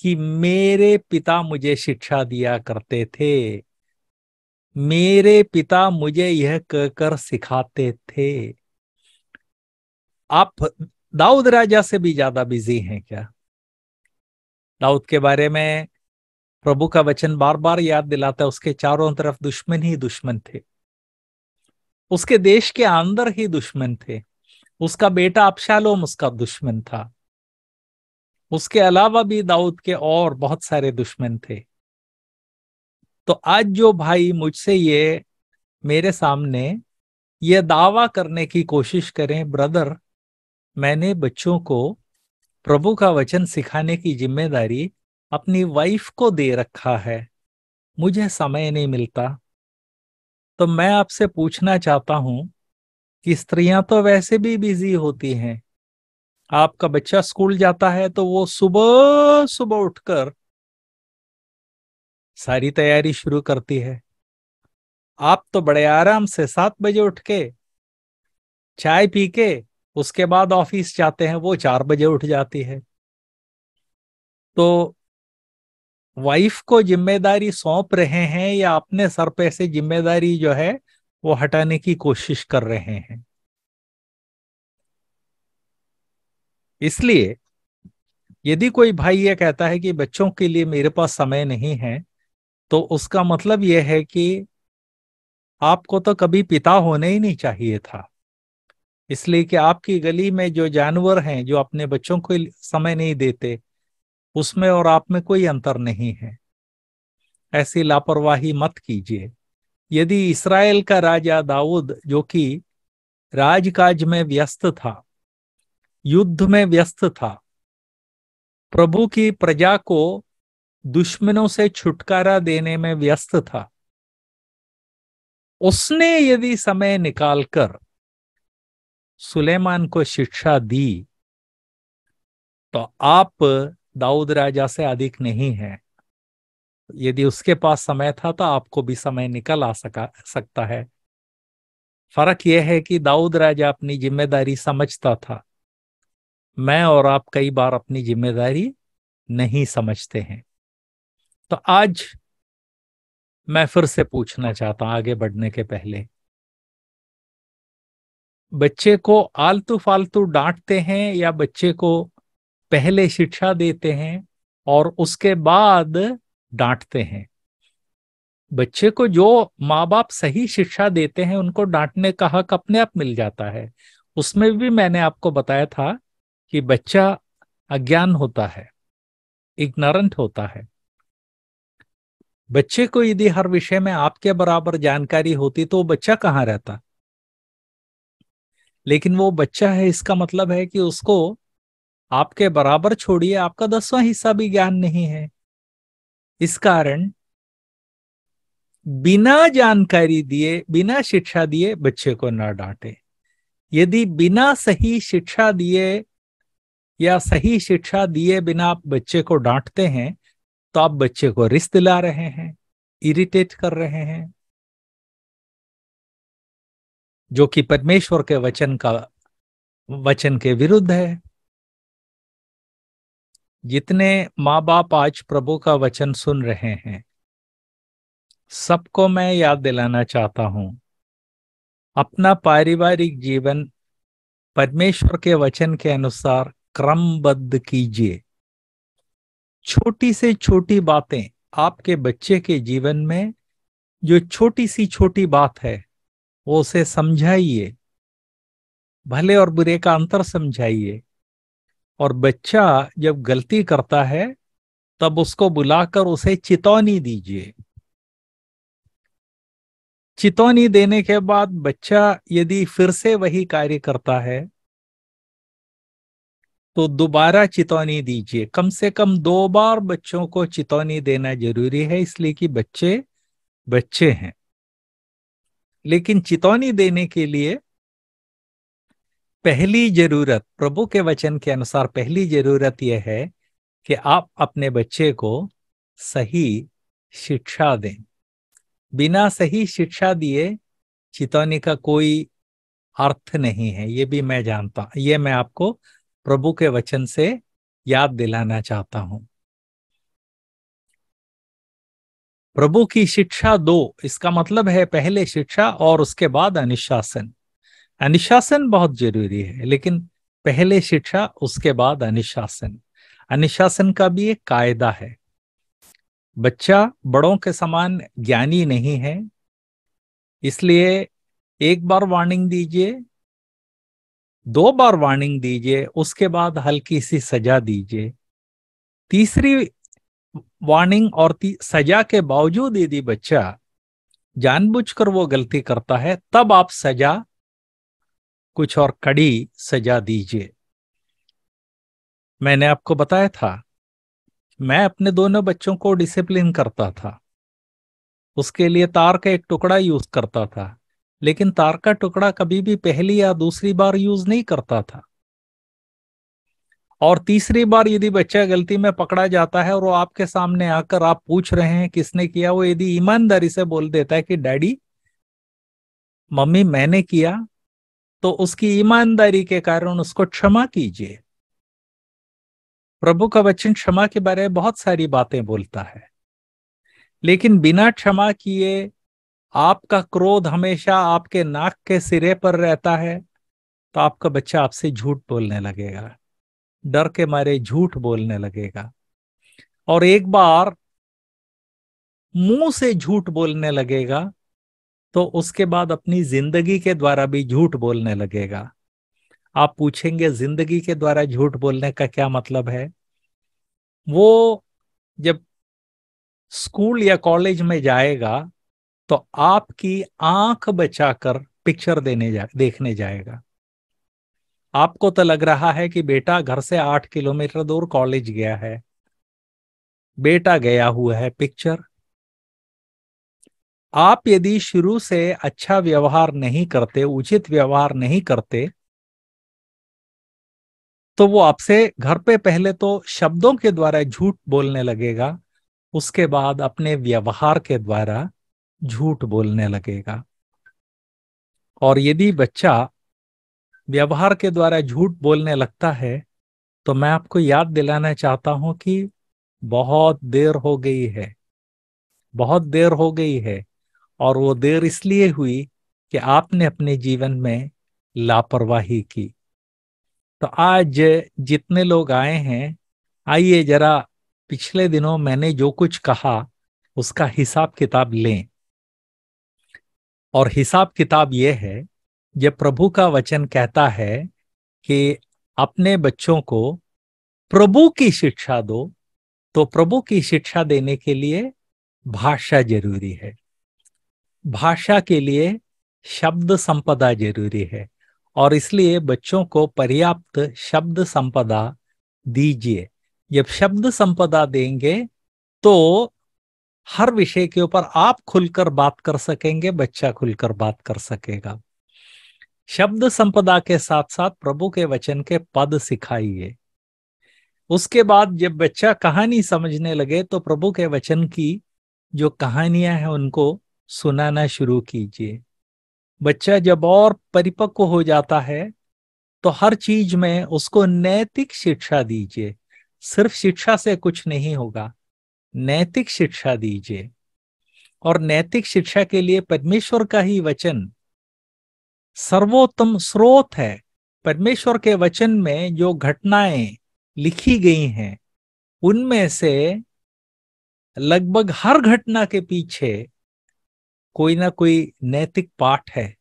कि मेरे पिता मुझे शिक्षा दिया करते थे मेरे पिता मुझे यह कहकर सिखाते थे आप दाऊद राजा से भी ज्यादा बिजी हैं क्या दाऊद के बारे में प्रभु का वचन बार बार याद दिलाता है उसके चारों तरफ दुश्मन ही दुश्मन थे उसके देश के अंदर ही दुश्मन थे उसका बेटा अपशालोम उसका दुश्मन था उसके अलावा भी दाऊद के और बहुत सारे दुश्मन थे तो आज जो भाई मुझसे ये मेरे सामने ये दावा करने की कोशिश करें ब्रदर मैंने बच्चों को प्रभु का वचन सिखाने की जिम्मेदारी अपनी वाइफ को दे रखा है मुझे समय नहीं मिलता तो मैं आपसे पूछना चाहता हूँ कि स्त्रियां तो वैसे भी बिजी होती हैं आपका बच्चा स्कूल जाता है तो वो सुबह सुबह उठकर सारी तैयारी शुरू करती है आप तो बड़े आराम से सात बजे उठ के चाय पी के उसके बाद ऑफिस जाते हैं वो चार बजे उठ जाती है तो वाइफ को जिम्मेदारी सौंप रहे हैं या अपने सर पे से जिम्मेदारी जो है वो हटाने की कोशिश कर रहे हैं इसलिए यदि कोई भाई ये कहता है कि बच्चों के लिए मेरे पास समय नहीं है तो उसका मतलब यह है कि आपको तो कभी पिता होने ही नहीं चाहिए था इसलिए कि आपकी गली में जो जानवर हैं जो अपने बच्चों को समय नहीं देते उसमें और आप में कोई अंतर नहीं है ऐसी लापरवाही मत कीजिए यदि इसराइल का राजा दाऊद जो कि राजकाज में व्यस्त था युद्ध में व्यस्त था प्रभु की प्रजा को दुश्मनों से छुटकारा देने में व्यस्त था उसने यदि समय निकालकर सुलेमान को शिक्षा दी तो आप दाऊद राजा से अधिक नहीं हैं यदि उसके पास समय था तो आपको भी समय निकल आ सका सकता है फर्क यह है कि दाऊद राजा अपनी जिम्मेदारी समझता था मैं और आप कई बार अपनी जिम्मेदारी नहीं समझते हैं तो आज मैं फिर से पूछना चाहता हूं आगे बढ़ने के पहले बच्चे को आलतू फालतू डांटते हैं या बच्चे को पहले शिक्षा देते हैं और उसके बाद डांटते हैं बच्चे को जो माँ बाप सही शिक्षा देते हैं उनको डांटने का हक अपने आप मिल जाता है उसमें भी मैंने आपको बताया था कि बच्चा अज्ञान होता है इग्नोरेंट होता है बच्चे को यदि हर विषय में आपके बराबर जानकारी होती तो वो बच्चा कहाँ रहता लेकिन वो बच्चा है इसका मतलब है कि उसको आपके बराबर छोड़िए आपका दसवां हिस्सा भी ज्ञान नहीं है इस कारण बिना जानकारी दिए बिना शिक्षा दिए बच्चे को न डांटे यदि बिना सही शिक्षा दिए या सही शिक्षा दिए बिना आप बच्चे को डांटते हैं तो आप बच्चे को रिस्क दिला रहे हैं इरिटेट कर रहे हैं जो कि परमेश्वर के वचन का वचन के विरुद्ध है जितने माँ बाप आज प्रभु का वचन सुन रहे हैं सबको मैं याद दिलाना चाहता हूं अपना पारिवारिक जीवन परमेश्वर के वचन के अनुसार क्रमबद्ध कीजिए छोटी से छोटी बातें आपके बच्चे के जीवन में जो छोटी सी छोटी बात है वो उसे समझाइए भले और बुरे का अंतर समझाइए और बच्चा जब गलती करता है तब उसको बुलाकर उसे चितौनी दीजिए चितौनी देने के बाद बच्चा यदि फिर से वही कार्य करता है तो दोबारा चेतावनी दीजिए कम से कम दो बार बच्चों को चेतावनी देना जरूरी है इसलिए कि बच्चे बच्चे हैं लेकिन चितौनी देने के लिए पहली जरूरत प्रभु के वचन के अनुसार पहली जरूरत यह है कि आप अपने बच्चे को सही शिक्षा दें बिना सही शिक्षा दिए चेतावनी का कोई अर्थ नहीं है ये भी मैं जानता ये मैं आपको प्रभु के वचन से याद दिलाना चाहता हूं प्रभु की शिक्षा दो इसका मतलब है पहले शिक्षा और उसके बाद अनुशासन अनुशासन बहुत जरूरी है लेकिन पहले शिक्षा उसके बाद अनुशासन अनुशासन का भी एक कायदा है बच्चा बड़ों के समान ज्ञानी नहीं है इसलिए एक बार वार्निंग दीजिए दो बार वार्निंग दीजिए उसके बाद हल्की सी सजा दीजिए तीसरी वार्निंग और सजा के बावजूद यदि बच्चा जानबूझकर वो गलती करता है तब आप सजा कुछ और कड़ी सजा दीजिए मैंने आपको बताया था मैं अपने दोनों बच्चों को डिसिप्लिन करता था उसके लिए तार का एक टुकड़ा यूज करता था लेकिन तार का टुकड़ा कभी भी पहली या दूसरी बार यूज नहीं करता था और तीसरी बार यदि बच्चा गलती में पकड़ा जाता है और वो आपके सामने आकर आप पूछ रहे हैं किसने किया वो यदि ईमानदारी से बोल देता है कि डैडी मम्मी मैंने किया तो उसकी ईमानदारी के कारण उसको क्षमा कीजिए प्रभु का वचन क्षमा के बारे में बहुत सारी बातें बोलता है लेकिन बिना क्षमा किए आपका क्रोध हमेशा आपके नाक के सिरे पर रहता है तो आपका बच्चा आपसे झूठ बोलने लगेगा डर के मारे झूठ बोलने लगेगा और एक बार मुंह से झूठ बोलने लगेगा तो उसके बाद अपनी जिंदगी के द्वारा भी झूठ बोलने लगेगा आप पूछेंगे जिंदगी के द्वारा झूठ बोलने का क्या मतलब है वो जब स्कूल या कॉलेज में जाएगा तो आपकी आंख बचाकर पिक्चर देने जा देखने जाएगा आपको तो लग रहा है कि बेटा घर से आठ किलोमीटर दूर कॉलेज गया है बेटा गया हुआ है पिक्चर आप यदि शुरू से अच्छा व्यवहार नहीं करते उचित व्यवहार नहीं करते तो वो आपसे घर पे पहले तो शब्दों के द्वारा झूठ बोलने लगेगा उसके बाद अपने व्यवहार के द्वारा झूठ बोलने लगेगा और यदि बच्चा व्यवहार के द्वारा झूठ बोलने लगता है तो मैं आपको याद दिलाना चाहता हूं कि बहुत देर हो गई है बहुत देर हो गई है और वो देर इसलिए हुई कि आपने अपने जीवन में लापरवाही की तो आज जितने लोग आए हैं आइए जरा पिछले दिनों मैंने जो कुछ कहा उसका हिसाब किताब लें और हिसाब किताब ये है जब प्रभु का वचन कहता है कि अपने बच्चों को प्रभु की शिक्षा दो तो प्रभु की शिक्षा देने के लिए भाषा जरूरी है भाषा के लिए शब्द संपदा जरूरी है और इसलिए बच्चों को पर्याप्त शब्द संपदा दीजिए जब शब्द संपदा देंगे तो हर विषय के ऊपर आप खुलकर बात कर सकेंगे बच्चा खुलकर बात कर सकेगा शब्द संपदा के साथ साथ प्रभु के वचन के पद सिखाइए उसके बाद जब बच्चा कहानी समझने लगे तो प्रभु के वचन की जो कहानियां हैं उनको सुनाना शुरू कीजिए बच्चा जब और परिपक्व हो जाता है तो हर चीज में उसको नैतिक शिक्षा दीजिए सिर्फ शिक्षा से कुछ नहीं होगा नैतिक शिक्षा दीजिए और नैतिक शिक्षा के लिए परमेश्वर का ही वचन सर्वोत्तम स्रोत है परमेश्वर के वचन में जो घटनाएं लिखी गई हैं उनमें से लगभग हर घटना के पीछे कोई ना कोई नैतिक पाठ है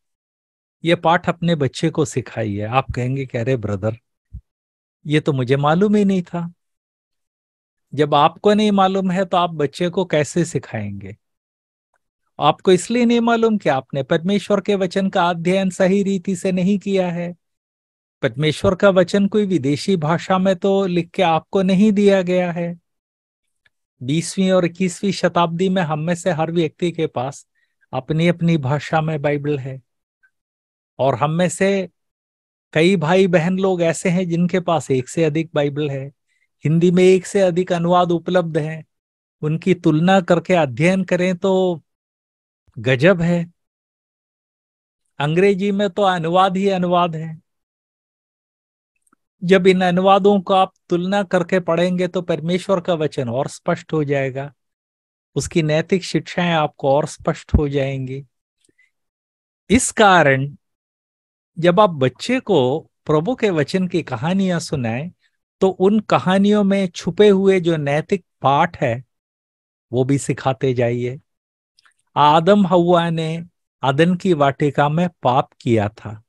ये पाठ अपने बच्चे को सिखाइए आप कहेंगे कह रहे ब्रदर ये तो मुझे मालूम ही नहीं था जब आपको नहीं मालूम है तो आप बच्चे को कैसे सिखाएंगे आपको इसलिए नहीं मालूम कि आपने परमेश्वर के वचन का अध्ययन सही रीति से नहीं किया है परमेश्वर का वचन कोई विदेशी भाषा में तो लिख के आपको नहीं दिया गया है बीसवीं और इक्कीसवीं शताब्दी में हम में से हर व्यक्ति के पास अपनी अपनी भाषा में बाइबल है और हम में से कई भाई बहन लोग ऐसे हैं जिनके पास एक से अधिक बाइबल है हिंदी में एक से अधिक अनुवाद उपलब्ध हैं उनकी तुलना करके अध्ययन करें तो गजब है अंग्रेजी में तो अनुवाद ही अनुवाद है जब इन अनुवादों को आप तुलना करके पढ़ेंगे तो परमेश्वर का वचन और स्पष्ट हो जाएगा उसकी नैतिक शिक्षाएं आपको और स्पष्ट हो जाएंगी इस कारण जब आप बच्चे को प्रभु के वचन की कहानियां सुनाएं तो उन कहानियों में छुपे हुए जो नैतिक पाठ है वो भी सिखाते जाइए आदम हवा ने अदन की वाटिका में पाप किया था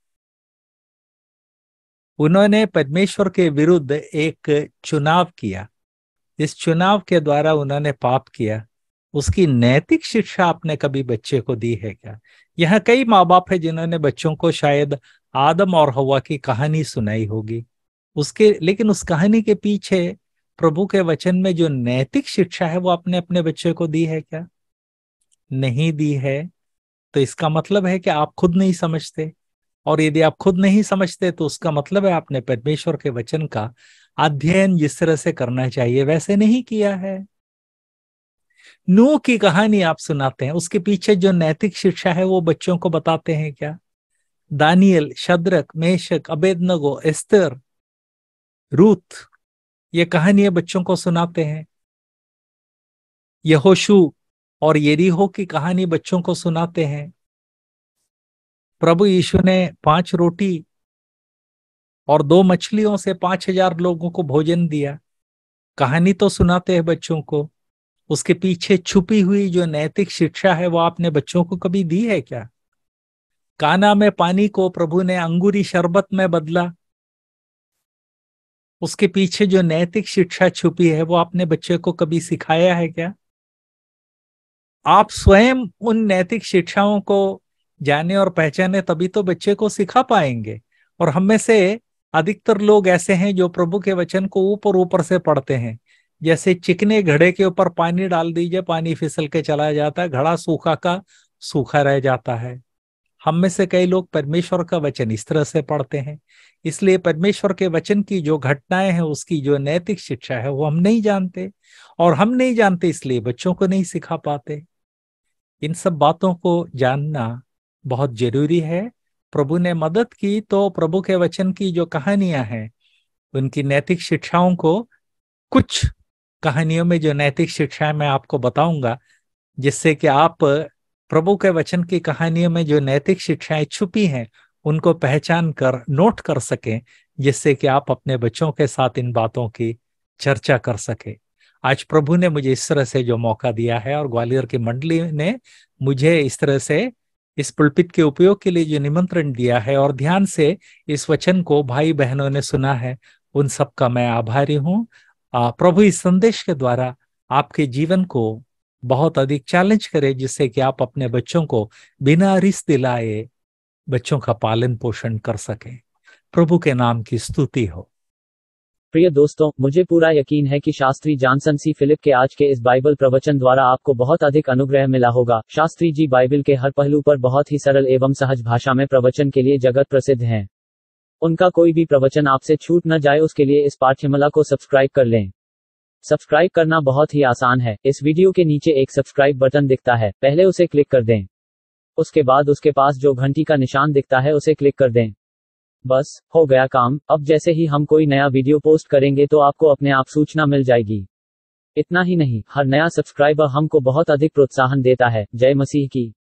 उन्होंने परमेश्वर के विरुद्ध एक चुनाव किया इस चुनाव के द्वारा उन्होंने पाप किया उसकी नैतिक शिक्षा आपने कभी बच्चे को दी है क्या यहाँ कई माँ बाप है जिन्होंने बच्चों को शायद आदम और हवा की कहानी सुनाई होगी उसके लेकिन उस कहानी के पीछे प्रभु के वचन में जो नैतिक शिक्षा है वो आपने अपने बच्चे को दी है क्या नहीं दी है तो इसका मतलब है कि आप खुद नहीं समझते और यदि आप खुद नहीं समझते तो उसका मतलब है आपने परमेश्वर के वचन का अध्ययन जिस तरह से करना चाहिए वैसे नहीं किया है नू की कहानी आप सुनाते हैं उसके पीछे जो नैतिक शिक्षा है वो बच्चों को बताते हैं क्या Daniel Shadrach Meshach Abednego Esther Ruth ये कहानियां बच्चों को सुनाते हैं यहोशु और येरीहो की कहानी बच्चों को सुनाते हैं प्रभु यीशु ने पांच रोटी और दो मछलियों से पांच हजार लोगों को भोजन दिया कहानी तो सुनाते हैं बच्चों को उसके पीछे छुपी हुई जो नैतिक शिक्षा है वो आपने बच्चों को कभी दी है क्या काना में पानी को प्रभु ने अंगूरी शरबत में बदला उसके पीछे जो नैतिक शिक्षा छुपी है वो आपने बच्चे को कभी सिखाया है क्या आप स्वयं उन नैतिक शिक्षाओं को जाने और पहचाने तभी तो बच्चे को सिखा पाएंगे और हम में से अधिकतर लोग ऐसे हैं जो प्रभु के वचन को ऊपर ऊपर से पढ़ते हैं जैसे चिकने घड़े के ऊपर पानी डाल दीजिए पानी फिसल के चला जाता है घड़ा सूखा का सूखा रह जाता है हम में से कई लोग परमेश्वर का वचन इस तरह से पढ़ते हैं इसलिए परमेश्वर के वचन की जो घटनाएं हैं उसकी जो नैतिक शिक्षा है वो हम नहीं जानते और हम नहीं जानते इसलिए बच्चों को नहीं सिखा पाते इन सब बातों को जानना बहुत जरूरी है प्रभु ने मदद की तो प्रभु के वचन की जो कहानियां हैं उनकी नैतिक शिक्षाओं को कुछ कहानियों में जो नैतिक शिक्षाएं मैं आपको बताऊंगा जिससे कि आप प्रभु के वचन की कहानियों में जो नैतिक शिक्षाएं छुपी हैं उनको पहचान कर नोट कर सके जिससे कि आप अपने बच्चों के साथ इन बातों की चर्चा कर सके आज प्रभु ने मुझे इस तरह से जो मौका दिया है और ग्वालियर की मंडली ने मुझे इस तरह से इस पुलपित के उपयोग के लिए जो निमंत्रण दिया है और ध्यान से इस वचन को भाई बहनों ने सुना है उन सबका मैं आभारी हूँ प्रभु इस संदेश के द्वारा आपके जीवन को बहुत अधिक चैलेंज करें जिससे कि आप अपने बच्चों को बिना रिस दिलाए बच्चों का पालन पोषण कर सकें प्रभु के नाम की स्तुति हो प्रिय दोस्तों मुझे पूरा यकीन है कि शास्त्री जॉनसन सी फिलिप के आज के इस बाइबल प्रवचन द्वारा आपको बहुत अधिक अनुग्रह मिला होगा शास्त्री जी बाइबल के हर पहलू पर बहुत ही सरल एवं सहज भाषा में प्रवचन के लिए जगत प्रसिद्ध हैं उनका कोई भी प्रवचन आपसे छूट न जाए उसके लिए इस पाठ्यमला को सब्सक्राइब कर लें सब्सक्राइब करना बहुत ही आसान है इस वीडियो के नीचे एक सब्सक्राइब बटन दिखता है पहले उसे क्लिक कर दें उसके बाद उसके पास जो घंटी का निशान दिखता है उसे क्लिक कर दें बस हो गया काम अब जैसे ही हम कोई नया वीडियो पोस्ट करेंगे तो आपको अपने आप सूचना मिल जाएगी इतना ही नहीं हर नया सब्सक्राइबर हमको बहुत अधिक प्रोत्साहन देता है जय मसीह की